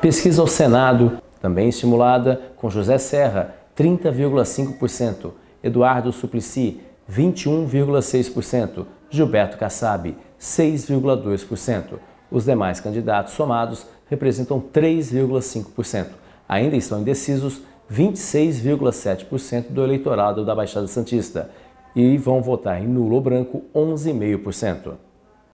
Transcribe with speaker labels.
Speaker 1: Pesquisa ao Senado, também estimulada com José Serra, 30,5%, Eduardo Suplicy, 21,6%, Gilberto Kassab, 6,2%. Os demais candidatos somados representam 3,5%. Ainda estão indecisos 26,7% do eleitorado da Baixada Santista e vão votar em nulo ou branco 11,5%.